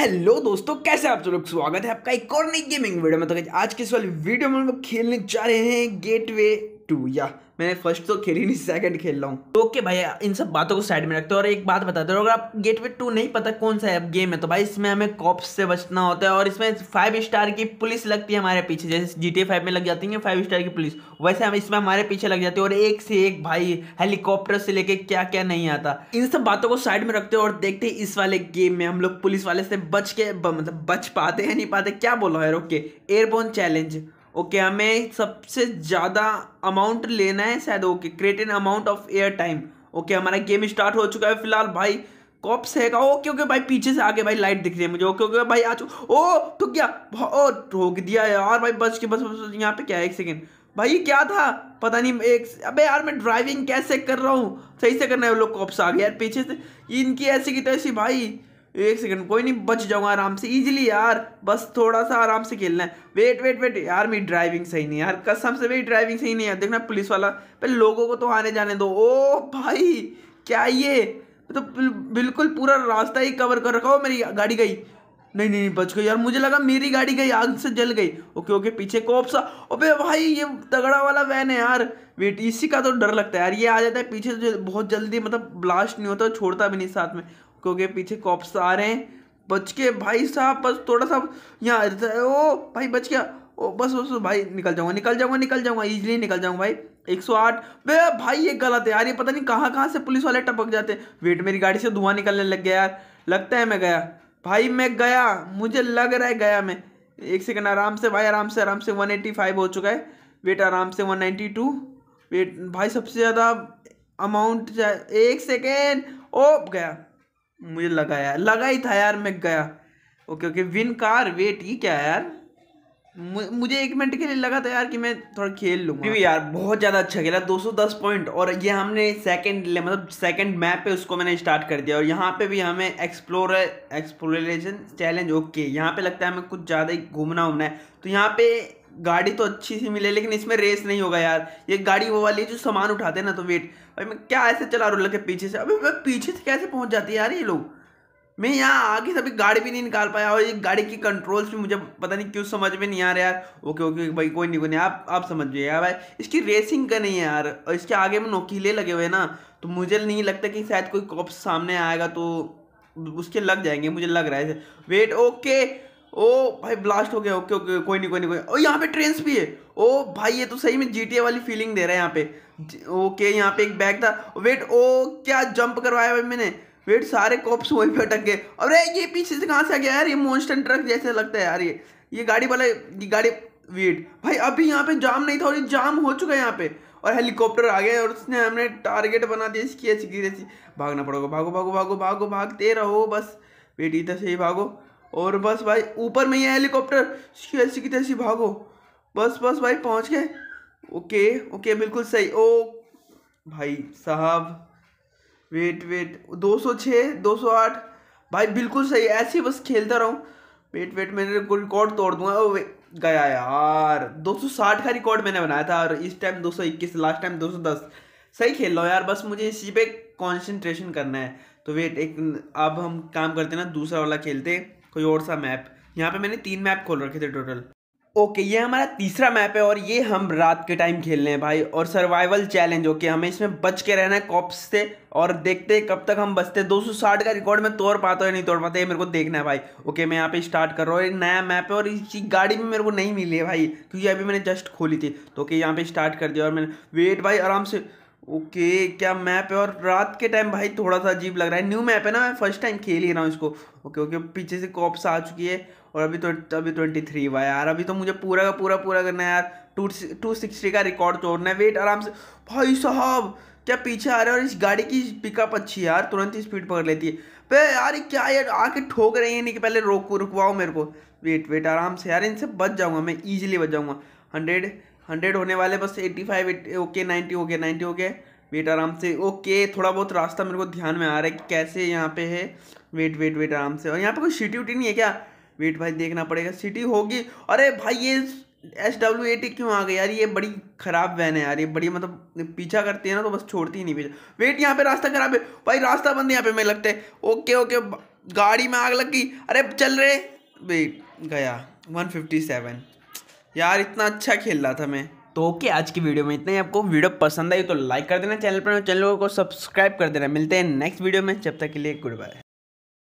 hello दोस्तों कैसे आप सब लोग स्वागत है आपका एक और नई गेमिंग वीडियो में तो आज के इस वाली वीडियो में हम लोग खेलने जा रहे हैं गेटवे टू या मैंने फर्स्ट तो खेली नहीं सेकंड खेल रहा हूँ तो ओके भाई इन सब बातों को साइड में रखते हो और एक बात बताते हो अगर आप गेटवे वे टू नहीं पता कौन सा ऐप गेम है तो भाई इसमें हमें कॉप्स से बचना होता है और इसमें फाइव स्टार की पुलिस लगती है हमारे पीछे जैसे जी टी में लग जाती है फाइव स्टार की पुलिस वैसे हम इसमें हमारे पीछे लग जाती है और एक से एक भाई हेलीकॉप्टर से लेके क्या क्या नहीं आता इन सब बातों को साइड में रखते हो और देखते इस वाले गेम में हम लोग पुलिस वाले से बच के मतलब बच पाते हैं नहीं पाते क्या बोलो है रोके एयरबोन चैलेंज ओके okay, हमें सबसे ज़्यादा अमाउंट लेना है शायद okay create in amount of air time okay हमारा गेम स्टार्ट हो चुका है फिलहाल भाई कॉप्स है का ओके ओके भाई पीछे से आगे भाई लाइट दिख रही है मुझे ओके ओके भाई आ चुका ओ तो क्या ओ ठोक दिया यार भाई बस के बस, बस यहाँ पे क्या है एक सेकेंड भाई क्या था पता नहीं एक अबे यार मैं ड्राइविंग कैसे कर रहा हूँ सही से करना है वो लोग कॉप्स आ गए यार पीछे से इनकी ऐसी की तैसी भाई एक सेकंड कोई नहीं बच जाऊंगा आराम से इजीली यार बस थोड़ा सा आराम से खेलना है वेट वेट वेट यार मेरी ड्राइविंग सही नहीं है यार कसम से मेरी ड्राइविंग सही नहीं है देखना पुलिस वाला पहले लोगों को तो आने जाने दो ओ भाई क्या ये तो बिल्कुल पूरा रास्ता ही कवर कर रखा हो मेरी गाड़ी गई नहीं नहीं बच गई यार मुझे लगा मेरी गाड़ी गई आग से जल गई ओके ओके पीछे कोप सा अबे भाई ये तगड़ा वाला वैन है यार वेट इसी का तो डर लगता है यार ये आ जाता है पीछे से बहुत जल्दी मतलब ब्लास्ट नहीं होता छोड़ता भी नहीं साथ में क्योंकि पीछे कॉप्स आ रहे हैं बच के भाई साहब बस थोड़ा सा यहाँ ओ भाई बच गया ओ बस बस भाई निकल जाऊंगा निकल जाऊंगा निकल जाऊंगा ईजिली निकल जाऊंगा भाई एक सौ आठ वे भाई ये गलत है यार ये पता नहीं कहाँ कहाँ से पुलिस वाले टपक जाते वेट मेरी गाड़ी से धुआं निकलने लग गया यार लगता है मैं गया भाई मैं गया मुझे लग रहा है गया मैं एक सेकंड आराम से भाई आराम से आराम से फाइव हो चुका है वेट आराम से टू वेट भाई सबसे ज़्यादा अमाउंट एक सेकेंड ओ गया मुझे लगाया लगा ही था यार मैं गया okay okay win car wait ये क्या है यार मुझे एक मिनट के लिए लगा था यार कि मैं थोड़ा खेल लूँ क्योंकि यार बहुत ज़्यादा अच्छा खेला 210 पॉइंट और ये हमने सेकंड मतलब सेकंड मैप पे उसको मैंने स्टार्ट कर दिया और यहाँ पे भी हमें एक्सप्लोर एक्सप्लोरेशन चैलेंज ओके यहाँ पे लगता है हमें कुछ ज़्यादा ही घूमना उमना है तो यहाँ पे गाड़ी तो अच्छी सी मिले लेकिन इसमें रेस नहीं होगा यार ये गाड़ी वो वाली है जो सामान उठाते हैं ना तो वेट भाई मैं क्या ऐसे चला रहा हूँ लगे पीछे से अभी पीछे से कैसे पहुँच जाती है यार ये लोग मैं यहाँ आगे सभी गाड़ी भी नहीं निकाल पाया और ये गाड़ी की कंट्रोल्स भी मुझे पता नहीं क्यों समझ में नहीं आ रहा यार ओके ओके भाई कोई नहीं कोई नहीं आप आप समझिए यार भाई इसकी रेसिंग का नहीं है यार और इसके आगे में नोकीले लगे हुए हैं ना तो मुझे नहीं लगता कि शायद कोई कॉप सामने आएगा तो उसके लग जाएंगे मुझे लग रहा है वेट ओके ओ भाई ब्लास्ट हो गया ओके ओके कोई नहीं कोई नहीं कोई ओ यहाँ पे ट्रेन भी है ओ भाई ये तो सही में जी वाली फीलिंग दे रहा है यहाँ पे ओके यहाँ पे एक बैग था वेट ओ क्या जंप करवाया भाई मैंने वेट सारे कॉप्स वहीं पे अटक गए अरे ये पीछे से कहाँ से आ गया यार ये मॉन्स्टर ट्रक जैसे लगता है यार ये ये गाड़ी वाला ये गाड़ी वेट भाई अभी यहाँ पे जाम नहीं था और ये जाम हो चुका है यहाँ पे और हेलीकॉप्टर आ गया और उसने हमने टारगेट बना दिया इसकी ऐसी गिर ऐसी भागना पड़ेगा भागो भागो भागो भागो भागते रहो बस वेट इधर से ही भागो और बस भाई ऊपर में ही है हेलीकॉप्टर इसकी ऐसी की तैसी भागो बस बस भाई पहुँच गए ओके ओके बिल्कुल सही ओ भाई साहब वेट वेट 206 208 भाई बिल्कुल सही ऐसे ही बस खेलता रहूँ वेट वेट मैंने रिकॉर्ड तोड़ दूंगा ओ गया यार 260 का रिकॉर्ड मैंने बनाया था और इस टाइम 221 लास्ट टाइम 210 सही खेल रहा हूँ यार बस मुझे इसी पे कंसंट्रेशन करना है तो वेट एक अब हम काम करते हैं ना दूसरा वाला खेलते कोई और सा मैप यहाँ पे मैंने तीन मैप खोल रखे थे टोटल ओके ये हमारा तीसरा मैप है और ये हम रात के टाइम खेल रहे हैं भाई और सर्वाइवल चैलेंज ओके हमें इसमें बच के रहना है कॉप्स से और देखते हैं कब तक हम बचते हैं 260 का रिकॉर्ड मैं तोड़ पाता हूँ या नहीं तोड़ पाता ये मेरे को देखना है भाई ओके मैं यहाँ पे स्टार्ट कर रहा हूँ एक नया मैप है और इस गाड़ी भी मेरे को नहीं मिली है भाई क्योंकि अभी मैंने जस्ट खोली थी तो ओके यहाँ पे स्टार्ट कर दिया और मैंने वेट भाई आराम से ओके क्या मैप है और रात के टाइम भाई थोड़ा सा अजीब लग रहा है न्यू मैप है ना मैं फर्स्ट टाइम खेल ही रहा हूँ इसको ओके ओके पीछे से कॉप्स आ चुकी है और अभी तो अभी ट्वेंटी थ्री हुआ यार अभी तो मुझे पूरा का पूरा पूरा करना है यार टू टू सिक्सटी का रिकॉर्ड तोड़ना है वेट आराम से भाई साहब क्या पीछे आ रहा है और इस गाड़ी की पिकअप अच्छी है यार तुरंत ही स्पीड पकड़ लेती है पे यार क्या यार आके ठोक रही है नहीं कि पहले रोक रुकवाओ मेरे को वेट वेट आराम से यार इनसे बच जाऊँगा मैं ईजिली बच जाऊँगा हंड्रेड हंड्रेड होने वाले बस एट्टी फाइव ओके नाइन्टी हो गया नाइन्टी हो गया वेट आराम से ओके थोड़ा बहुत रास्ता मेरे को ध्यान में आ रहा है कि कैसे यहाँ पे है वेट वेट वेट आराम से और यहाँ पे कोई सिटी उटी नहीं है क्या वेट भाई देखना पड़ेगा सिटी होगी अरे भाई ये एस डब्ल्यू ए टी क्यों आ गई यार ये बड़ी ख़राब वैन है यार ये बड़ी मतलब पीछा करती है ना तो बस छोड़ती ही नहीं पीछा वेट यहाँ पे रास्ता खराब है भाई रास्ता बंद यहाँ पे मैं लगता है ओके ओके गाड़ी में आग लग गई अरे चल रहे वेट गया वन फिफ्टी सेवन यार इतना अच्छा खेल रहा था मैं तो ओके आज की वीडियो में इतना ही आपको वीडियो पसंद आई तो लाइक कर देना चैनल पर चैनल को सब्सक्राइब कर देना मिलते हैं नेक्स्ट वीडियो में जब तक के लिए गुड बाय